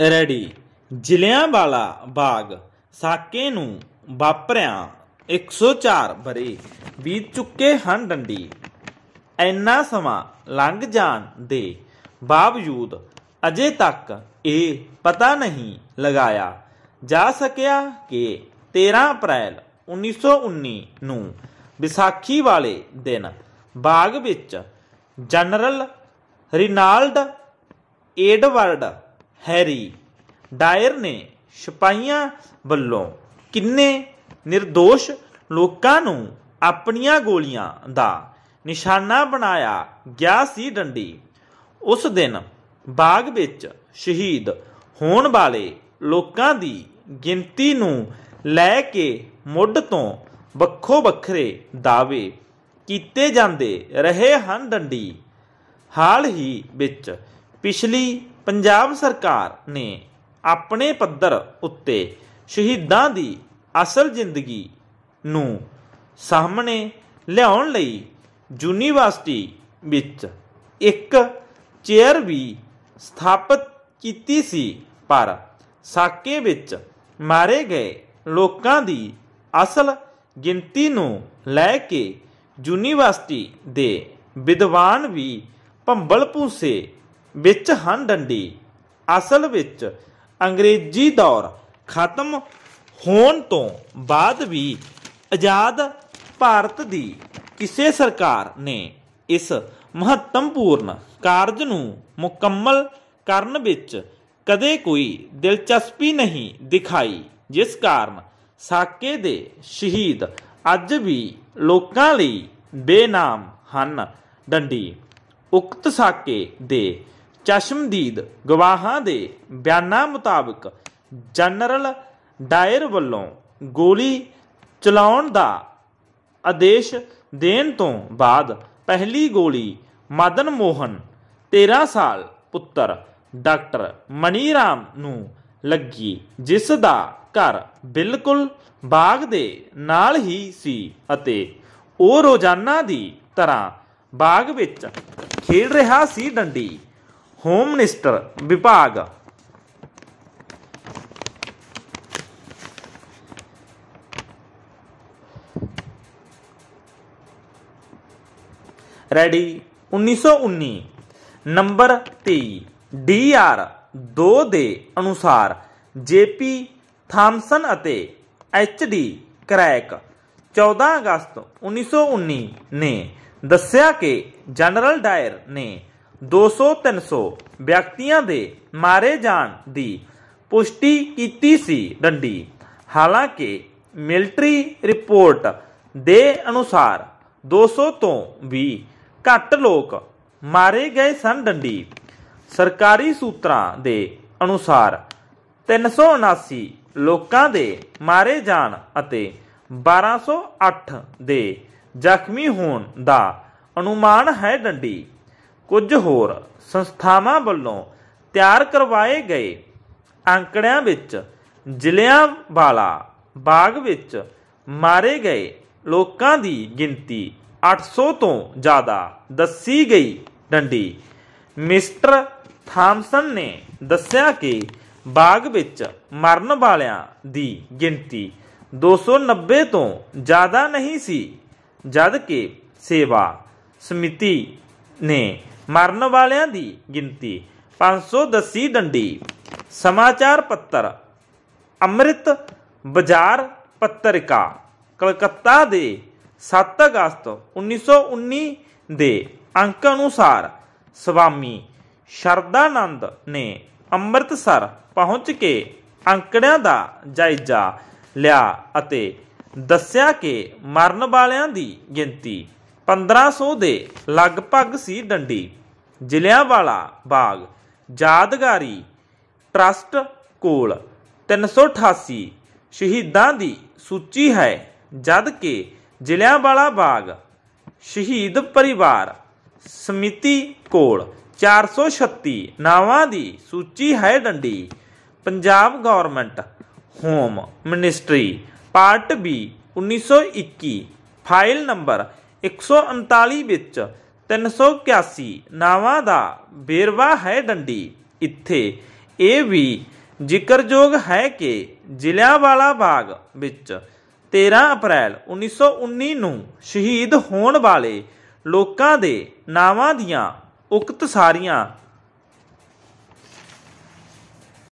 ready ਜ਼ਿਲ੍ਹਿਆਂ ਵਾਲਾ ਬਾਗ ਸਾਕੇ ਨੂੰ ਵਾਪਰਿਆ 104 ਬਰੇ ਬੀਤ ਚੁੱਕੇ ਹਨ ਡੰਡੀ ਐਨਾ ਸਮਾਂ ਲੰਘ ਜਾਣ ਦੇ ਬਾਵਜੂਦ ਅਜੇ ਤੱਕ ਇਹ ਪਤਾ ਨਹੀਂ ਲਗਾਇਆ ਜਾ ਸਕਿਆ ਕਿ 13 ਅਪ੍ਰੈਲ 1919 ਨੂੰ ਵਿਸਾਖੀ ਵਾਲੇ ਦਿਨ ਬਾਗ ਵਿੱਚ general Reginald Edward Harry Dyer ਨੇ ਸਿਪਾਹੀਆਂ ਵੱਲੋਂ ਕਿੰਨੇ નિર્ਦੋਸ਼ ਲੋਕਾਂ ਨੂੰ ਆਪਣੀਆਂ ਗੋਲੀਆਂ ਦਾ ਨਿਸ਼ਾਨਾ ਬਣਾਇਆ ਗਿਆ ਸੀ ਡੰਡੀ ਉਸ ਦਿਨ ਬਾਗ ਵਿੱਚ ਸ਼ਹੀਦ ਹੋਣ ਵਾਲੇ ਲੋਕਾਂ ਦੀ ਗਿਣਤੀ ਨੂੰ ਲੈ ਕੇ ਮੁੱਢ ਤੋਂ ਵੱਖੋ ਵੱਖਰੇ ਦਾਅਵੇ ਕੀਤੇ ਜਾਂਦੇ ਰਹੇ ਹਨ ਡੰਡੀ ਹਾਲ ਹੀ ਵਿੱਚ ਪਿਛਲੀ ਪੰਜਾਬ ਸਰਕਾਰ ਨੇ ਆਪਣੇ ਪੱਧਰ ਉੱਤੇ ਸ਼ਹੀਦਾਂ ਦੀ ਅਸਲ ਜ਼ਿੰਦਗੀ ਨੂੰ ਸਾਹਮਣੇ ਲਿਆਉਣ ਲਈ ਯੂਨੀਵਰਸਿਟੀ ਵਿੱਚ ਇੱਕ ਚੇਅਰ ਵੀ ਸਥਾਪਿਤ ਕੀਤੀ ਸੀ ਪਰ ਸਾਕੇ ਵਿੱਚ ਮਾਰੇ ਗਏ ਲੋਕਾਂ ਦੀ ਅਸਲ ਗਿਣਤੀ ਨੂੰ ਲੈ ਕੇ ਯੂਨੀਵਰਸਿਟੀ ਦੇ ਵਿਦਵਾਨ ਵੀ ਭੰਬਲ ਵਿੱਚ ਹਨ ਡੰਡੀ ਅਸਲ ਵਿੱਚ ਅੰਗਰੇਜ਼ੀ ਦੌਰ ਖਤਮ ਹੋਣ ਤੋਂ ਬਾਅਦ ਵੀ ਆਜ਼ਾਦ ਭਾਰਤ ਦੀ ਕਿਸੇ ਸਰਕਾਰ ਨੇ ਇਸ ਮਹੱਤਵਪੂਰਨ ਕਾਰਜ ਨੂੰ ਮੁਕੰਮਲ ਕਰਨ ਵਿੱਚ ਕਦੇ ਕੋਈ ਦਿਲਚਸਪੀ ਨਹੀਂ ਦਿਖਾਈ ਜਿਸ ਕਾਰਨ ਸਾਕੇ ਦੇ ਸ਼ਹੀਦ ਅੱਜ ਵੀ ਲੋਕਾਂ ਲਈ ਬੇਨਾਮ ਹਨ ਡੰਡੀ ਉਕਤ ਸਾਕੇ ਦੇ ਚਸ਼ਮਦੀਦ ਗਵਾਹਾਂ ਦੇ ਬਿਆਨਾਂ ਮੁਤਾਬਕ ਜਨਰਲ ਡਾਇਰ ਵੱਲੋਂ ਗੋਲੀ ਚਲਾਉਣ ਦਾ ਆਦੇਸ਼ ਦੇਣ ਤੋਂ ਬਾਅਦ ਪਹਿਲੀ ਗੋਲੀ ਮਦਨ ਮੋਹਨ 13 ਸਾਲ ਪੁੱਤਰ ਡਾਕਟਰ ਮਨੀ ਰਾਮ ਨੂੰ ਲੱਗੀ ਜਿਸ ਦਾ ਘਰ ਬਿਲਕੁਲ ਬਾਗ ਦੇ ਨਾਲ ਹੀ ਸੀ ਅਤੇ ਉਹ ਰੋਜ਼ਾਨਾ ਦੀ ਤਰ੍ਹਾਂ ਬਾਗ ਵਿੱਚ ਖੇਡ ਰਿਹਾ ਸੀ ਡੰਡੀ ਹੋਮ ਮਿਨਿਸਟਰ ਵਿਭਾਗ रेडी 1919 ਨੰਬਰ 23 ਡੀਆਰ 2 ਦੇ ਅਨੁਸਾਰ ਜੇਪੀ ਥਾਮਸਨ ਅਤੇ ਐਚਡੀ ਕਰੈਕ 14 ਅਗਸਤ 1919 ਨੇ ਦੱਸਿਆ ਕਿ ਜਨਰਲ ਡਾਇਰ ਨੇ 200 300 ਵਿਅਕਤੀਆਂ ਦੇ ਮਾਰੇ ਜਾਣ ਦੀ ਪੁਸ਼ਟੀ ਕੀਤੀ ਸੀ ਡੰਡੀ ਹਾਲਾਂਕਿ ਮਿਲਟਰੀ ਰਿਪੋਰਟ ਦੇ ਅਨੁਸਾਰ 200 ਤੋਂ ਵੀ ਘੱਟ ਲੋਕ ਮਾਰੇ ਗਏ ਸਨ ਡੰਡੀ ਸਰਕਾਰੀ ਸੂਤਰਾਂ ਦੇ ਅਨੁਸਾਰ 379 ਲੋਕਾਂ ਦੇ ਮਾਰੇ ਜਾਣ ਅਤੇ 1208 ਦੇ ਜ਼ਖਮੀ ਹੋਣ ਦਾ ਅਨੁਮਾਨ ਹੈ ਡੰਡੀ ਕੁਝ ਹੋਰ ਸੰਸਥਾਵਾਂ ਵੱਲੋਂ ਤਿਆਰ ਕਰਵਾਏ ਗਏ ਅੰਕੜਿਆਂ ਵਿੱਚ ਜ਼ਿਲ੍ਹਿਆਂ ਵਾਲਾ ਬਾਗ ਵਿੱਚ ਮਾਰੇ ਗਏ ਲੋਕਾਂ ਦੀ ਗਿਣਤੀ 800 ਤੋਂ ਜ਼ਿਆਦਾ ਦੱਸੀ ਗਈ ਡੰਡੀ ਮਿਸਟਰ ਥਾਮਸਨ ਨੇ ਦੱਸਿਆ ਕਿ ਬਾਗ ਵਿੱਚ ਮਰਨ ਵਾਲਿਆਂ ਦੀ ਗਿਣਤੀ 290 ਤੋਂ ਜ਼ਿਆਦਾ ਨਹੀਂ ਸੀ ਜਦ ਕਿ ਸੇਵਾ ਸਮਿਤੀ ਨੇ ਮਰਨ ਵਾਲਿਆਂ ਦੀ ਗਿਣਤੀ 510 ਡੰਡੀ ਸਮਾਚਾਰ ਪੱਤਰ ਅੰਮ੍ਰਿਤ ਬਾਜ਼ਾਰ ਪੱਤਰਿਕਾ ਕਲਕੱਤਾ ਦੇ 7 ਅਗਸਤ 1919 ਦੇ ਅੰਕ ਅਨੁਸਾਰ ਸਵਾਮੀ ਸ਼ਰਦਾਨੰਦ ਨੇ ਅੰਮ੍ਰਿਤਸਰ ਪਹੁੰਚ ਕੇ ਅੰਕੜਿਆਂ ਦਾ ਜਾਇਜ਼ਾ ਲਿਆ ਅਤੇ ਦੱਸਿਆ ਕਿ ਮਰਨ ਵਾਲਿਆਂ ਦੀ ਗਿਣਤੀ 1500 ਦੇ ਲਗਭਗ ਸੀ ਡੰਡੀ ਵਾਲਾ ਬਾਗ ਯਾਦਗਾਰੀ ਟਰਸਟ ਕੋਲ 388 ਸ਼ਹੀਦਾਂ ਦੀ ਸੂਚੀ ਹੈ ਜਦ ਕਿ ਵਾਲਾ ਬਾਗ ਸ਼ਹੀਦ ਪਰਿਵਾਰ ਸਮਿਤੀ ਕੋਲ 436 ਨਾਵਾਂ ਦੀ ਸੂਚੀ ਹੈ ਡੰਡੀ Punjab government home ministry part B 1921 file number 139 ਵਿੱਚ 381 ਨਾਵਾਂ ਦਾ ਬੇਰਵਾ ਹੈ ਡੰਡੀ ਇੱਥੇ ਇਹ ਵੀ ਜ਼ਿਕਰਯੋਗ ਹੈ ਕਿ ਜ਼ਿਲ੍ਹਾ ਵਾਲਾ ਬਾਗ ਵਿੱਚ 13 ਅਪ੍ਰੈਲ 1919 ਨੂੰ ਸ਼ਹੀਦ ਹੋਣ ਵਾਲੇ ਲੋਕਾਂ ਦੇ ਨਾਵਾਂ ਦੀਆਂ ਉਕਤ ਸਾਰੀਆਂ